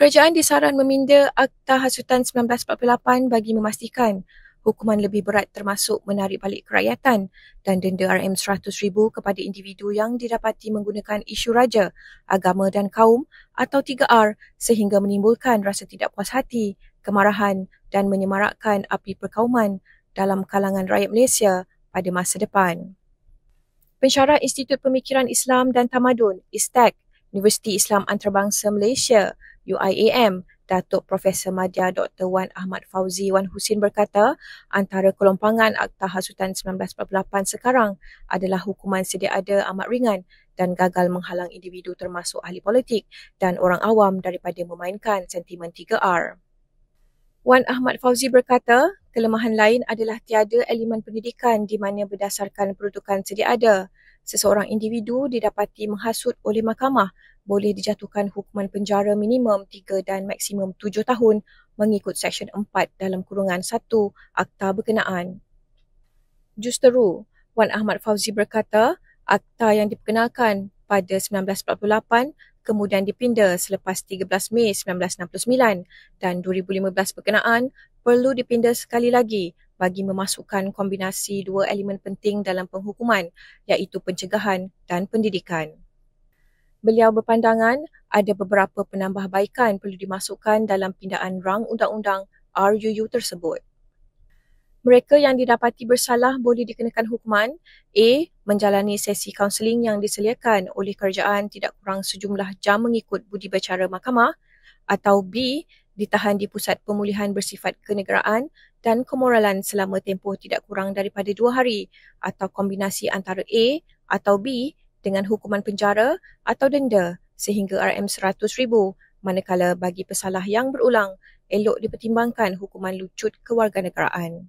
kerajaan disaran meminda Akta Hasutan 1948 bagi memastikan hukuman lebih berat termasuk menarik balik kerakyatan dan denda RM100,000 kepada individu yang didapati menggunakan isu raja, agama dan kaum atau 3R sehingga menimbulkan rasa tidak puas hati, kemarahan dan menyemarakkan api perkauman dalam kalangan rakyat Malaysia pada masa depan. Pensyarah Institut Pemikiran Islam dan Tamadun, (ISTAC). Universiti Islam Antarabangsa Malaysia UIAM Datuk Profesor Madya Dr. Wan Ahmad Fauzi Wan Husin berkata, antara kelompangan Akta Hasutan 1948 sekarang adalah hukuman sedia ada amat ringan dan gagal menghalang individu termasuk ahli politik dan orang awam daripada memainkan sentimen 3R. Wan Ahmad Fauzi berkata, kelemahan lain adalah tiada elemen pendidikan di mana berdasarkan peruntukan sedia ada seseorang individu didapati menghasut oleh mahkamah boleh dijatuhkan hukuman penjara minimum 3 dan maksimum 7 tahun mengikut Seksyen 4 dalam kurungan 1 Akta Berkenaan. Justeru, Wan Ahmad Fauzi berkata, akta yang diperkenalkan pada 1948 kemudian dipinda selepas 13 Mei 1969 dan 2015 berkenaan perlu dipinda sekali lagi bagi memasukkan kombinasi dua elemen penting dalam penghukuman iaitu pencegahan dan pendidikan. Beliau berpandangan ada beberapa penambahbaikan perlu dimasukkan dalam pindaan rang undang-undang RUU tersebut. Mereka yang didapati bersalah boleh dikenakan hukuman A. Menjalani sesi kaunseling yang diseliakan oleh kerajaan tidak kurang sejumlah jam mengikut budi bicara mahkamah atau B ditahan di Pusat Pemulihan Bersifat Kenegaraan dan kemoralan selama tempoh tidak kurang daripada dua hari atau kombinasi antara A atau B dengan hukuman penjara atau denda sehingga RM100,000 manakala bagi pesalah yang berulang elok dipertimbangkan hukuman lucut kewarganegaraan.